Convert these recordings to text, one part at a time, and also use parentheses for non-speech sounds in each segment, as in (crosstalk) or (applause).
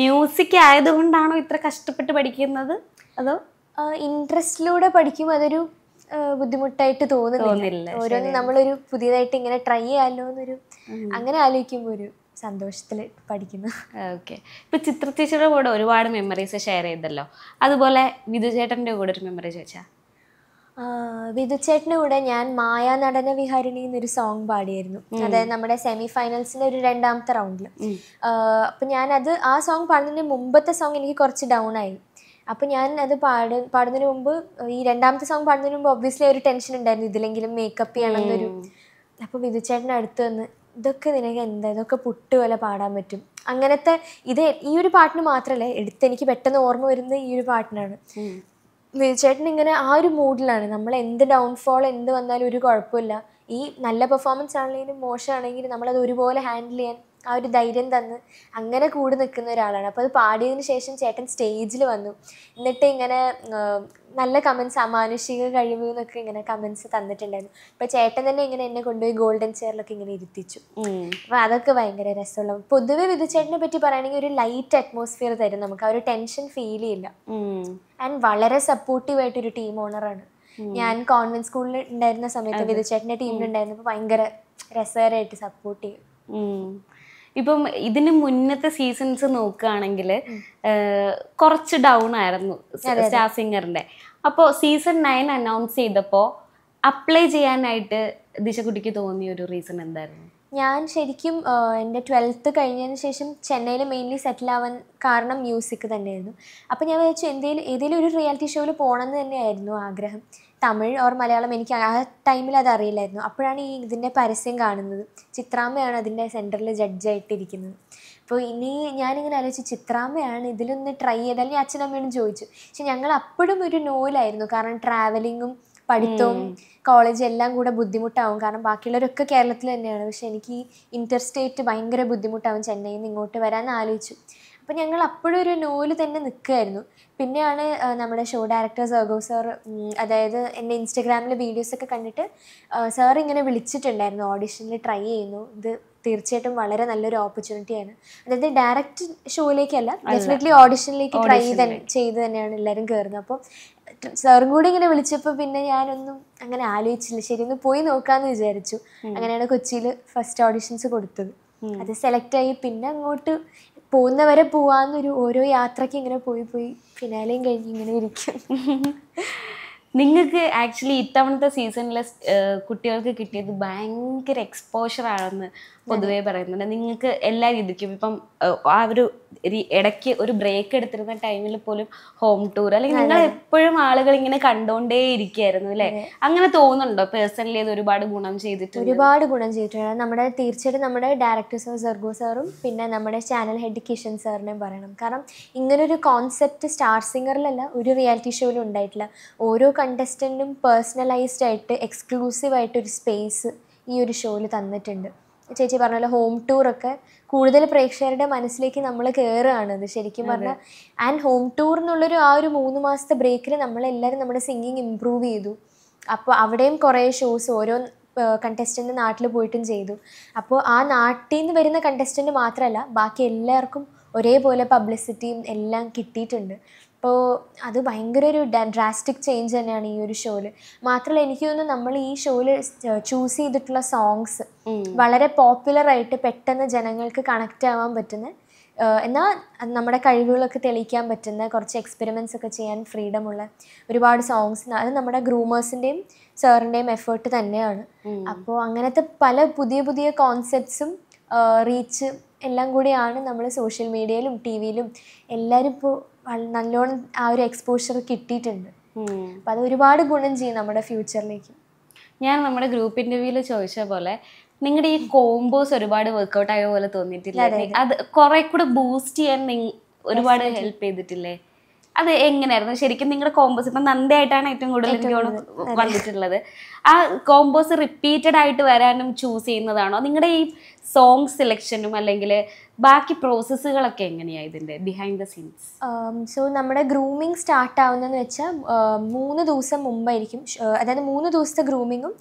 music ആയതുകൊണ്ടാണോ ഇത്ര കഷ്ടപ്പെട്ട് പഠിക്കുന്നത് അതോ ഇൻട്രസ്റ്റിലൂടെ പഠിക്കും അതൊരു ബുദ്ധിമുട്ടായിട്ട് തോന്നുന്നില്ല ഓരോന്നും നമ്മളൊരു പുതിയതായിട്ട് ഇങ്ങനെ ട്രൈ ചെയ്യാമല്ലോ എന്നൊരു അങ്ങനെ ആലോചിക്കുമ്പോൾ ഒരു സന്തോഷത്തിൽ പഠിക്കുന്നു ഓക്കെ ഇപ്പൊ ചിത്ര ടീച്ചറുടെ കൂടെ ഒരുപാട് മെമ്മറീസ് ഷെയർ ചെയ്തല്ലോ അതുപോലെ വിധുചേട്ടന്റെ കൂടെ ഒരു മെമ്മറി ചോദിച്ചാ വിധുച്ചേട്ടൻ്റെ കൂടെ ഞാൻ മായാ നടന വിഹാരിണി എന്നൊരു സോങ് പാടിയായിരുന്നു അതായത് നമ്മുടെ സെമി ഫൈനൽസിൻ്റെ ഒരു രണ്ടാമത്തെ റൗണ്ടിൽ അപ്പം ഞാനത് ആ സോങ് പാടുന്നതിന് മുമ്പത്തെ സോങ് എനിക്ക് കുറച്ച് ഡൗൺ ആയി അപ്പം ഞാൻ അത് പാട് പാടുന്നതിന് മുമ്പ് ഈ രണ്ടാമത്തെ സോങ് പാടുന്നതിന് മുമ്പ് ഒബ്വിയസ്ലി ഒരു ടെൻഷൻ ഉണ്ടായിരുന്നു ഇതിലെങ്കിലും മേക്കപ്പ് ചെയ്യണമെന്നൊരു അപ്പോൾ വിധുച്ചേട്ടൻ്റെ അടുത്ത് വന്ന് ഇതൊക്കെ നിനക്ക് എന്താ ഇതൊക്കെ പുട്ട് പോലെ പാടാൻ പറ്റും അങ്ങനത്തെ ഇത് ഈ ഒരു പാട്ടിന് മാത്രമല്ല എടുത്ത് എനിക്ക് പെട്ടെന്ന് ഓർമ്മ വരുന്നത് ഈ ഒരു പാട്ടിനാണ് ചേട്ടൻ ഇങ്ങനെ ആ ഒരു മൂഡിലാണ് നമ്മൾ എന്ത് ഡൗൺഫോൾ എന്ത് വന്നാലും ഒരു കുഴപ്പമില്ല ഈ നല്ല പെർഫോമൻസ് ആണെങ്കിലും മോശമാണെങ്കിലും നമ്മളത് ഒരുപോലെ ഹാൻഡിൽ ചെയ്യാൻ ആ ഒരു ധൈര്യം തന്ന് അങ്ങനെ കൂടി നിൽക്കുന്ന ഒരാളാണ് അപ്പോൾ അത് പാടിയതിന് ശേഷം ചേട്ടൻ സ്റ്റേജിൽ വന്നു എന്നിട്ട് ഇങ്ങനെ നല്ല കമൻസ് അമാനുഷിക കഴിവ് എന്നൊക്കെ ഇങ്ങനെ കമൻസ് തന്നിട്ടുണ്ടായിരുന്നു അപ്പോൾ ചേട്ടൻ തന്നെ ഇങ്ങനെ എന്നെ കൊണ്ടുപോയി ഗോൾഡൻ ചെയറിലൊക്കെ ഇങ്ങനെ ഇരുത്തിച്ചു അപ്പോൾ അതൊക്കെ ഭയങ്കര രസമുള്ള പൊതുവെ വിധുചേട്ടനെ പറ്റി പറയുകയാണെങ്കിൽ ഒരു ലൈറ്റ് അറ്റ്മോസ്ഫിയർ തരും നമുക്ക് ആ ഒരു ടെൻഷൻ ഫീൽ ചെയ്യില്ല ആൻഡ് വളരെ സപ്പോർട്ടീവായിട്ടൊരു ടീം ഓണറാണ് ഞാൻ കോൺവെന്റ് സ്കൂളിൽ ഉണ്ടായിരുന്ന സമയത്ത് വിധുചേട്ടൻ്റെ ടീമിലുണ്ടായിരുന്നപ്പോൾ ഭയങ്കര രസകരമായിട്ട് സപ്പോർട്ട് ചെയ്യും ഇപ്പം ഇതിന് മുന്നത്തെ സീസൺസ് നോക്കുകയാണെങ്കിൽ കുറച്ച് ഡൗൺ ആയിരുന്നു സ്റ്റാർ സിംഗറിന്റെ അപ്പോൾ സീസൺ നയൻ അനൗൺസ് ചെയ്തപ്പോൾ അപ്ലൈ ചെയ്യാനായിട്ട് ദിശകുട്ടിക്ക് തോന്നിയ ഒരു റീസൺ എന്തായിരുന്നു ഞാൻ ശരിക്കും എൻ്റെ ട്വൽത്ത് കഴിഞ്ഞതിന് ശേഷം ചെന്നൈയിൽ മെയിൻലി സെറ്റിൽ ആവാൻ കാരണം മ്യൂസിക് തന്നെയായിരുന്നു അപ്പോൾ ഞാൻ വിചാരിച്ചു എന്തെങ്കിലും ഏതെങ്കിലും ഒരു റിയാലിറ്റി ഷോയിൽ പോകണം എന്ന് തന്നെയായിരുന്നു ആഗ്രഹം തമിഴ് ഓർ മലയാളം എനിക്ക് ആ ടൈമിൽ അത് അറിയില്ലായിരുന്നു അപ്പോഴാണ് ഈ ഇതിൻ്റെ പരസ്യം കാണുന്നത് ചിത്രാമ്മയാണ് അതിൻ്റെ സെൻറ്ററിൽ ജഡ്ജായിട്ടിരിക്കുന്നത് അപ്പോൾ ഇനി ഞാനിങ്ങനെ ആലോചിച്ച് ചിത്രാമ്മയാണ് ഇതിലൊന്ന് ട്രൈ ചെയ്താൽ ഞാൻ അച്ഛനമ്മയോടും ചോദിച്ചു പക്ഷെ ഞങ്ങൾ അപ്പോഴും ഒരു നോയിലായിരുന്നു കാരണം ട്രാവലിങ്ങും പഠിത്തവും കോളേജ് എല്ലാം കൂടെ ബുദ്ധിമുട്ടാവും കാരണം ബാക്കിയുള്ളവരൊക്കെ കേരളത്തിൽ തന്നെയാണ് പക്ഷെ എനിക്ക് ഇന്റർ സ്റ്റേറ്റ് ഭയങ്കര ബുദ്ധിമുട്ടാവും ചെന്നൈയിൽ നിന്ന് ഇങ്ങോട്ട് വരാൻ ആലോചിച്ചു അപ്പം ഞങ്ങൾ അപ്പോഴും ഒരു നോല് തന്നെ നിൽക്കുമായിരുന്നു പിന്നെയാണ് നമ്മുടെ ഷോ ഡയറക്ടർ സർഗോ സാർ അതായത് എൻ്റെ ഇൻസ്റ്റഗ്രാമിൽ വീഡിയോസൊക്കെ കണ്ടിട്ട് സാർ ഇങ്ങനെ വിളിച്ചിട്ടുണ്ടായിരുന്നു ഓഡിഷനിൽ ട്രൈ ചെയ്യുന്നു ഇത് തീർച്ചയായിട്ടും വളരെ നല്ലൊരു ആണ് അതായത് ഡയറക്റ്റ് ഷോയിലേക്കല്ല ഡെഫിനറ്റ്ലി ഓഡിഷനിലേക്ക് ട്രൈ ചെയ്ത് ചെയ്ത് തന്നെയാണ് എല്ലാവരും കയറുന്നത് അപ്പോൾ സാറും കൂടി ഇങ്ങനെ വിളിച്ചപ്പോൾ പിന്നെ ഞാനൊന്നും അങ്ങനെ ആലോചിച്ചില്ല ശരി ഒന്ന് പോയി നോക്കാന്ന് വിചാരിച്ചു അങ്ങനെയാണ് കൊച്ചിയിൽ ഫസ്റ്റ് ഓഡിഷൻസ് കൊടുത്തത് അത് സെലക്ട് ആയി പിന്നെ അങ്ങോട്ട് പോകുന്നവരെ പോവാന്നൊരു ഓരോ യാത്രക്ക് ഇങ്ങനെ പോയി പോയി ഫിനാലെയും കഴിഞ്ഞ് ഇങ്ങനെ ഇരിക്കും നിങ്ങൾക്ക് ആക്ച്വലി ഇത്തവണത്തെ സീസണിലെ കുട്ടികൾക്ക് കിട്ടിയത് ഭയങ്കര എക്സ്പോഷർ ആണെന്ന് പൊതുവേ പറയുന്നുണ്ട് നിങ്ങൾക്ക് എല്ലാ രീതിക്കും ഇപ്പം ആ ഒരു ഇടയ്ക്ക് ഒരു ബ്രേക്ക് എടുത്തിരുന്ന ടൈമിൽ പോലും ഹോം ടൂർ അല്ലെങ്കിൽ നിങ്ങൾ എപ്പോഴും ആളുകൾ ഇങ്ങനെ കണ്ടോണ്ടേ ഇരിക്കുകയായിരുന്നു അല്ലേ അങ്ങനെ തോന്നുന്നുണ്ടോ പേഴ്സണലി അത് ഒരുപാട് ഗുണം ചെയ്തിട്ട് ഒരുപാട് ഗുണം ചെയ്തിട്ടുണ്ട് നമ്മുടെ തീർച്ചയായിട്ടും നമ്മുടെ ഡയറക്ടർ സാർ സർഗോ സാറും പിന്നെ നമ്മുടെ ചാനൽ ഹെഡ് കിഷൻ സാറിനെയും പറയണം കാരണം ഇങ്ങനൊരു കോൺസെപ്റ്റ് സ്റ്റാർ സിംഗറിലല്ല ഒരു റിയാലിറ്റി ഷോയിലും ഉണ്ടായിട്ടില്ല ഓരോ കണ്ടസ്റ്റൻറ്റും പേഴ്സണലൈസ്ഡ് ആയിട്ട് എക്സ്ക്ലൂസീവ് ആയിട്ട് ഒരു സ്പേസ് ഈ ഒരു ഷോയിൽ തന്നിട്ടുണ്ട് ചേച്ചി പറഞ്ഞ ഹോം ടൂർ ഒക്കെ കൂടുതൽ പ്രേക്ഷകരുടെ മനസ്സിലേക്ക് നമ്മൾ കയറുകയാണ് ഇത് ശരിക്കും പറഞ്ഞാൽ ആൻഡ് ഹോം ടൂർ എന്നുള്ളൊരു ആ ഒരു മൂന്ന് മാസത്തെ ബ്രേക്കിൽ നമ്മളെല്ലാവരും നമ്മുടെ സിംഗിങ് ഇമ്പ്രൂവ് ചെയ്തു അപ്പോൾ അവിടെയും കുറേ ഷോസ് ഓരോ കണ്ടസ്റ്റൻ്റ് നാട്ടിൽ പോയിട്ടും ചെയ്തു അപ്പോൾ ആ നാട്ടിൽ നിന്ന് വരുന്ന കണ്ടസ്റ്റൻ്റ് മാത്രമല്ല ബാക്കി എല്ലാവർക്കും ഒരേപോലെ പബ്ലിസിറ്റിയും എല്ലാം കിട്ടിയിട്ടുണ്ട് അപ്പോൾ അത് ഭയങ്കര ഒരു ഡ്രാസ്റ്റിക് ചേഞ്ച് തന്നെയാണ് ഈ ഒരു ഷോയിൽ മാത്രമല്ല എനിക്ക് തോന്നുന്നു നമ്മൾ ഈ ഷോയിൽ ചൂസ് ചെയ്തിട്ടുള്ള സോങ്സ് വളരെ പോപ്പുലർ ആയിട്ട് പെട്ടെന്ന് ജനങ്ങൾക്ക് കണക്റ്റ് ആവാൻ പറ്റുന്ന എന്നാൽ നമ്മുടെ കഴിവുകളൊക്കെ തെളിയിക്കാൻ പറ്റുന്ന കുറച്ച് എക്സ്പെരിമെൻസ് ഒക്കെ ചെയ്യാൻ ഫ്രീഡമുള്ള ഒരുപാട് സോങ്സ് അത് നമ്മുടെ ഗ്രൂമേഴ്സിൻ്റെയും സാറിൻ്റെയും എഫേർട്ട് തന്നെയാണ് അപ്പോൾ അങ്ങനത്തെ പല പുതിയ പുതിയ കോൺസെപ്റ്റ്സും റീച്ച് എല്ലാം കൂടിയാണ് നമ്മൾ സോഷ്യൽ മീഡിയയിലും ടി വിയിലും എല്ലാവരും ഇപ്പോൾ നല്ലോണം ആ ഒരു എക്സ്പോഷർ കിട്ടിയിട്ടുണ്ട് അപ്പം അത് ഒരുപാട് ഗുണം ചെയ്യും നമ്മുടെ ഫ്യൂച്ചറിലേക്ക് ഞാൻ നമ്മുടെ ഗ്രൂപ്പ് ഇൻ്റർവ്യൂവിൽ ചോദിച്ച പോലെ നിങ്ങളുടെ ഈ കോംബോസ് ഒരുപാട് വർക്ക്ഔട്ട് ആയ പോലെ തോന്നിയിട്ടില്ല അത് കുറെ കൂടെ ബൂസ്റ്റ് ചെയ്യാൻ ഒരുപാട് ഹെൽപ്പ് ചെയ്തിട്ടില്ലേ അത് എങ്ങനെയായിരുന്നു ശരിക്കും നിങ്ങളുടെ കോമ്പോസ് ഇപ്പം നന്ദിയായിട്ടാണ് ഏറ്റവും കൂടുതൽ എനിക്ക് വന്നിട്ടുള്ളത് ആ കോമ്പോസ് റിപ്പീറ്റഡ് ആയിട്ട് വരാനും ചൂസ് ചെയ്യുന്നതാണോ നിങ്ങളുടെ ഈ സോങ് സെലക്ഷനും അല്ലെങ്കിൽ ബാക്കി പ്രോസസ്സുകളൊക്കെ എങ്ങനെയാണ് ഇതിൻ്റെ behind the scenes so um, നമ്മുടെ ഗ്രൂമിംഗ് സ്റ്റാർട്ട് ആവുന്നതെന്ന് വെച്ചാൽ um, മൂന്ന് ദിവസം മുമ്പായിരിക്കും അതായത് മൂന്ന് ദിവസത്തെ ഗ്രൂമിങ്ങും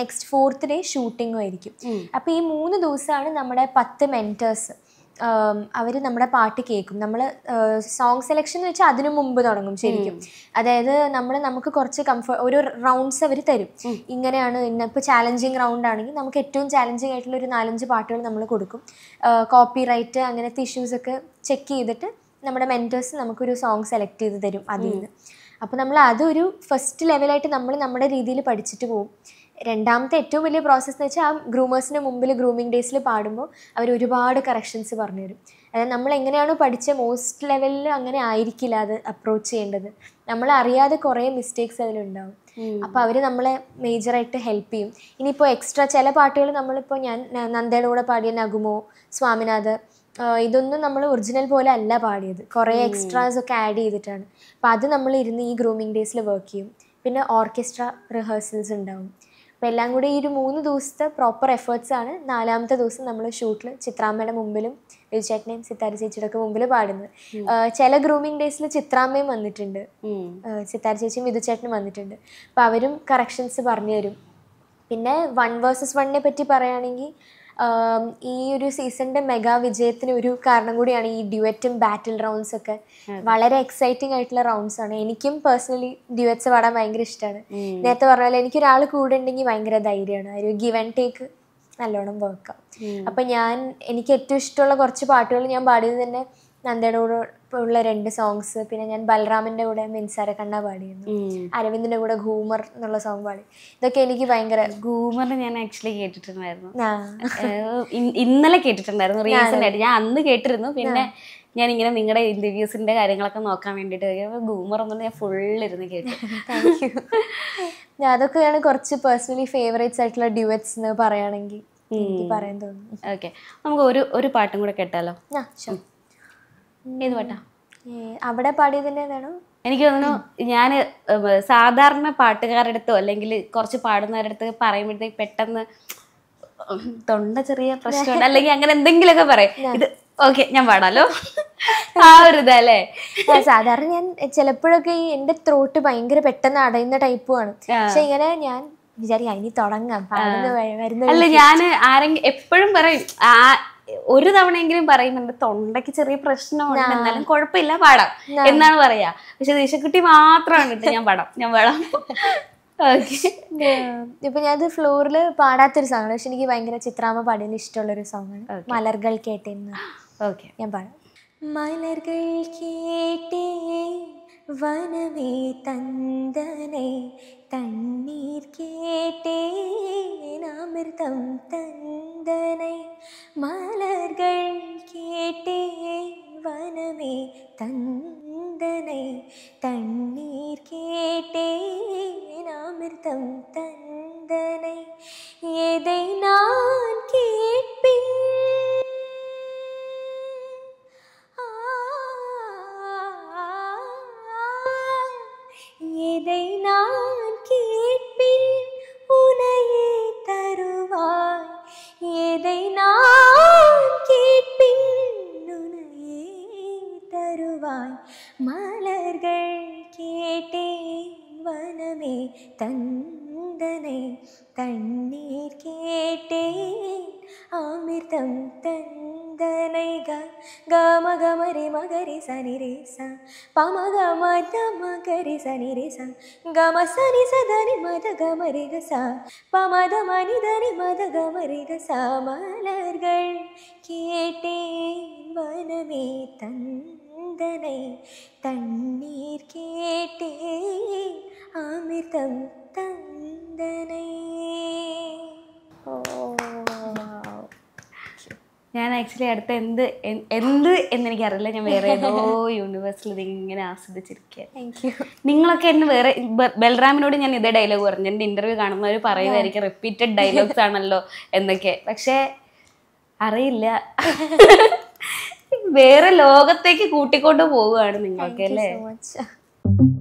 നെക്സ്റ്റ് ഫോർത്ത് ഡേ ഷൂട്ടിങ്ങും ആയിരിക്കും അപ്പോൾ ഈ മൂന്ന് ദിവസമാണ് നമ്മുടെ പത്ത് മെൻറ്റേഴ്സ് അവർ നമ്മുടെ പാട്ട് കേൾക്കും നമ്മൾ സോങ് സെലക്ഷൻ എന്ന് വെച്ചാൽ അതിനു മുമ്പ് തുടങ്ങും ശരിക്കും അതായത് നമ്മൾ നമുക്ക് കുറച്ച് കംഫർട്ട് ഒരു റൗണ്ട്സ് അവർ തരും ഇങ്ങനെയാണ് ഇന്നിപ്പോൾ ചാലഞ്ചിങ് റൗണ്ട് ആണെങ്കിൽ നമുക്ക് ഏറ്റവും ചാലഞ്ചിങ് ആയിട്ടുള്ള ഒരു നാലഞ്ച് പാട്ടുകൾ നമ്മൾ കൊടുക്കും കോപ്പി റൈറ്റ് അങ്ങനത്തെ ഇഷ്യൂസൊക്കെ ചെക്ക് ചെയ്തിട്ട് നമ്മുടെ മെൻറ്റേഴ്സ് നമുക്കൊരു സോങ് സെലക്ട് ചെയ്ത് തരും അതിൽ നിന്ന് അപ്പോൾ നമ്മൾ അതൊരു ഫസ്റ്റ് ലെവലായിട്ട് നമ്മൾ നമ്മുടെ രീതിയിൽ പഠിച്ചിട്ട് പോകും രണ്ടാമത്തെ ഏറ്റവും വലിയ പ്രോസസ്സ് എന്ന് വെച്ചാൽ ആ ഗ്രൂമേഴ്സിൻ്റെ മുമ്പിൽ ഗ്രൂമിംഗ് ഡേയ്സിൽ പാടുമ്പോൾ അവർ ഒരുപാട് കറക്ഷൻസ് പറഞ്ഞു തരും അതായത് നമ്മൾ എങ്ങനെയാണോ പഠിച്ച മോസ്റ്റ് ലെവലിൽ അങ്ങനെ ആയിരിക്കില്ല അത് അപ്രോച്ച് ചെയ്യേണ്ടത് നമ്മൾ അറിയാതെ കുറേ മിസ്റ്റേക്സ് അതിലുണ്ടാവും അപ്പോൾ അവർ നമ്മളെ മേജറായിട്ട് ഹെൽപ്പ് ചെയ്യും ഇനിയിപ്പോൾ എക്സ്ട്രാ ചില പാട്ടുകൾ നമ്മളിപ്പോൾ ഞാൻ നന്ദയുടെ കൂടെ പാടിയ നഗുമോ സ്വാമിനാഥ് ഇതൊന്നും നമ്മൾ ഒറിജിനൽ പോലെ അല്ല പാടിയത് കുറേ എക്സ്ട്രാസ് ഒക്കെ ആഡ് ചെയ്തിട്ടാണ് അപ്പോൾ അത് നമ്മൾ ഇരുന്ന് ഈ ഗ്രൂമിംഗ് ഡേയ്സിൽ വർക്ക് ചെയ്യും പിന്നെ ഓർക്കസ്ട്ര റിഹേഴ്സൽസ് ഉണ്ടാവും അപ്പോൾ എല്ലാം കൂടി ഈ ഒരു മൂന്ന് ദിവസത്തെ പ്രോപ്പർ എഫേർട്സ് ആണ് നാലാമത്തെ ദിവസം നമ്മൾ ഷൂട്ടിൽ ചിത്രാമ്മയുടെ മുമ്പിലും രവിചേട്ടനെയും സിത്താര ഒക്കെ മുമ്പിൽ പാടുന്നത് ചില ഗ്രൂമിങ് ഡേയ്സിൽ ചിത്രാമ്മയും വന്നിട്ടുണ്ട് സിത്താര ചേച്ചിയും വിധുചേട്ടനും വന്നിട്ടുണ്ട് അപ്പോൾ അവരും കറക്ഷൻസ് പറഞ്ഞു തരും പിന്നെ വൺ വേഴ്സസ് വണ്ണിനെ പറ്റി പറയുകയാണെങ്കിൽ ഈ ഒരു സീസണിന്റെ മെഗാ വിജയത്തിന് ഒരു കാരണം കൂടിയാണ് ഈ ഡ്യുവറ്റും ബാറ്റിൽ റൗണ്ട്സ് ഒക്കെ വളരെ എക്സൈറ്റിംഗ് ആയിട്ടുള്ള റൗണ്ട്സ് ആണ് എനിക്കും പേഴ്സണലി ഡ്യുവറ്റ്സ് പാടാൻ ഭയങ്കര ഇഷ്ടമാണ് നേരത്തെ പറഞ്ഞ പോലെ എനിക്ക് ഒരാൾ കൂടെ ഉണ്ടെങ്കിൽ ഭയങ്കര ധൈര്യമാണ് ഒരു ഗിവ് ആൻഡ് ടേക്ക് നല്ലോണം വർക്കാം അപ്പൊ ഞാൻ എനിക്ക് ഏറ്റവും ഇഷ്ടമുള്ള കുറച്ച് പാട്ടുകൾ ഞാൻ പാടിയത് തന്നെ നന്ദയുടെ ഇപ്പോൾ ഉള്ള രണ്ട് സോങ്സ് പിന്നെ ഞാൻ ബലറാമിന്റെ കൂടെ മിൻസാര കണ്ണ പാടിയിരുന്നു അരവിന്ദിന്റെ കൂടെ ഗൂമർ എന്നുള്ള സോങ് പാടി ഇതൊക്കെ എനിക്ക് ഭയങ്കര ഗൂമർ ഞാൻ ആക്ച്വലി കേട്ടിട്ടുണ്ടായിരുന്നു ഇന്നലെ കേട്ടിട്ടുണ്ടായിരുന്നു റീസെൻ്റ് ആയിട്ട് ഞാൻ അന്ന് കേട്ടിരുന്നു പിന്നെ ഞാൻ ഇങ്ങനെ നിങ്ങളുടെ ഇന്റർവ്യൂസിന്റെ കാര്യങ്ങളൊക്കെ നോക്കാൻ വേണ്ടിയിട്ട് ഗൂമർ ഒന്നും ഞാൻ ഫുള്ളിരുന്ന് കേട്ടു ഞാൻ അതൊക്കെയാണ് കുറച്ച് പേഴ്സണലി ഫേവറേറ്റ്സ് ആയിട്ടുള്ള ഡ്യുവറ്റ്സ് എന്ന് പറയുകയാണെങ്കിൽ പറയാൻ തോന്നുന്നു ഓക്കെ നമുക്ക് ഒരു ഒരു പാട്ടും കൂടെ കേട്ടാലോ ഏത് പാട്ടാ അവിടെ പാടിയതിന്റെ വേണം എനിക്ക് തോന്നുന്നു ഞാൻ സാധാരണ പാട്ടുകാരുടെ അടുത്തോ അല്ലെങ്കിൽ കുറച്ച് പാടുന്നവരുടെ അടുത്ത് പറയുമ്പോഴത്തേക്ക് പെട്ടെന്ന് തൊണ്ട ചെറിയ പ്രശ്നമുണ്ട് അല്ലെങ്കിൽ അങ്ങനെ എന്തെങ്കിലുമൊക്കെ പറയും ഇത് ഓക്കെ ഞാൻ പാടാലോ (laughs) ആ ഒരു ഇതല്ലേ സാധാരണ ഞാൻ ചിലപ്പോഴൊക്കെ ഈ എന്റെ ത്രോട്ട് ഭയങ്കര പെട്ടെന്ന് അടയുന്ന ആണ് പക്ഷെ ഇങ്ങനെ ഞാൻ വിചാരിക്കാം ഇനി തുടങ്ങാം പാടുന്ന അല്ല ഞാൻ ആരെങ്കിലും എപ്പോഴും പറയും ഒരു തവണയെങ്കിലും പറയുന്നുണ്ട് തൊണ്ടയ്ക്ക് ചെറിയ പ്രശ്നമുണ്ട് എന്നാലും കുഴപ്പമില്ല പാടാം എന്നാണ് പറയാ പക്ഷെ ദേശക്കുട്ടി മാത്രമാണ് (laughs) കേട്ടോ ഞാൻ പാടാം ഞാൻ പാടാം ഇപ്പൊ ഞാനത് ഫ്ലോറിൽ പാടാത്തൊരു സോങ്ങാണ് പക്ഷെ എനിക്ക് ഭയങ്കര ചിത്രാമ്മ പാടിയതിന് ഇഷ്ടമുള്ളൊരു സോങ്ങാണ് മലർകൾ കേട്ടേന്ന് ഓക്കെ ഞാൻ പാടാം മലർകൾ കേട്ടേ വനമേ തന്തനെ തണ്ണീർ കേട്ടേ അമൃതം തന്തനെ மலர்கள் கேட்டே வனமே தந்தனை தண்ணீர் கேட்டே அமிர்தம் தந்தனை தம் தந்தனை க கம கமரி மகரி சனி ரே ச பம கம தம கரி சனி ரே ச கம சனி சதனி மத கமரி க ச பம தம நிதனி மத கமரி க ச மலர்கள் கேட்டேன் வனமே தந்தனை தண்ணீர் கேட்டே அமிர்தம் தந்தனை ഞാൻ ആക്ച്വലി അടുത്ത എന്ത് എന്ത് അറിയില്ല ഞാൻ വേറെ ഏതോ യൂണിവേഴ്സിൽ ഇങ്ങനെ ആസ്വദിച്ചിരിക്കുക താങ്ക് യു നിങ്ങളൊക്കെ എന്നെ വേറെ ബൽറാമിനോട് ഞാൻ ഇതേ ഡയലോഗ് പറഞ്ഞു എൻ്റെ ഇൻ്റർവ്യൂ കാണുന്നവർ പറയുന്നതായിരിക്കും റിപ്പീറ്റഡ് ഡയലോഗ്സ് ആണല്ലോ എന്നൊക്കെ പക്ഷേ അറിയില്ല (laughs) വേറെ ലോകത്തേക്ക് കൂട്ടിക്കൊണ്ട് പോവുകയാണ് നിങ്ങൾക്ക് അല്ലേ